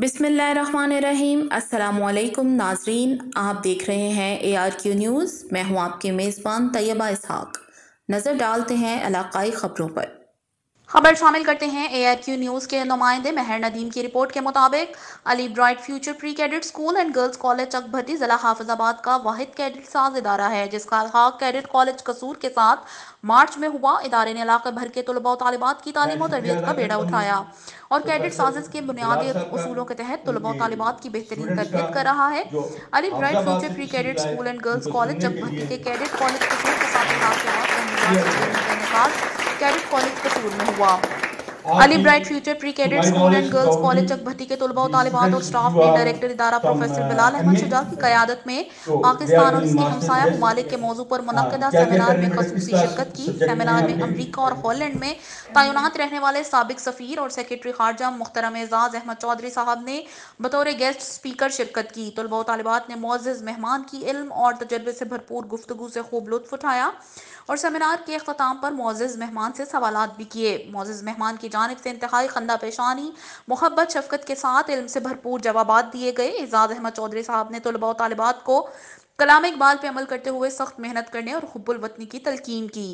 बिसमीम् अल्लाम नाजरीन आप देख रहे हैं ए आर क्यू न्यूज़ मैं हूँ आपके मेज़बान तैयबा इसहाक नज़र डालते हैं इलाकाई ख़बरों पर खबर शामिल करते हैं ए क्यू न्यूज़ के नुमाइंदे महर नदीम की रिपोर्ट के मुताबिक Ali bright future pre cadet school and girls college Chakbhatti ज़िला हाफिजाबाद का वाहिद कैडेट साज इदारा है जिसका अलहाक कैडेट कॉलेज कसूर के साथ मार्च में हुआ इदारे ने इलाके भर के तलबा तलबात की तालीम और तरबियत का बेड़ा उठाया और कैडेट साजिश के बुनियादी असूलों के तहत तलबा तलबात की बेहतरीन तरबियत कर रहा है Ali bright future pre cadet school and girls college Chakbhatti के कैडेट कॉलेज कसूर के साथ कैडेट कॉलेज कसूर में हुआ Ali bright future pre cadet school and girls college Chakbhatti के तलबा तालिबात और स्टाफ ने डायरेक्टर इदारा प्रोफेसर uh, बिलाल अहमद शुजा की क्यादत में पाकिस्तान और इसके हमसाया ममालिक के मौजू पर हाँ, मनदा सेमिनार में खसूस शिरकत की सेमिनार में अमरीका और हॉलैंड में तैनात रहने वाले सबक सफ़ी और सेक्रेटरी खारजा मुख्तरम एजाज अहमद चौधरी साहब ने बतौर गेस्ट स्पीकर शिरकत की तलबा तलबात ने मोज़ मेहमान की इल्म और तजर्बे से भरपूर गुफ्तु से खूब लुत्फ उठाया और सेमिनार के अख्ताम पर मोजिज़ मेहमान से सवाल भी किए मोजिज़ मेहमान की जानब से इंतहाई खंदा पेशानी मोहब्बत शफकत के साथ इल्म से भरपूर जवाब दिए गए एजाज़ अहमद चौधरी साहब ने तलबा तलबात को कलाम इकबाल पर अमल करते हुए सख्त मेहनत करने और हब्बुलवतनी वतनी की तलकीन की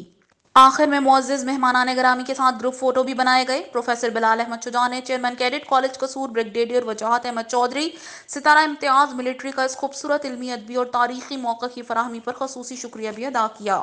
आखिर में मोजिज़ मेहमान ग्रामी के साथ ग्रुप फोटो भी बनाए गए प्रोफेसर बिलाल अहमद शुजा ने chairman cadet college Kasur brigadier Wajahat Ahmed Chaudhry Sitara Imtiaz military का इस खूबसूरत इलमी अदबी और तारीखी मौका की फरहमी पर खसूसी शुक्रिया भी अदा किया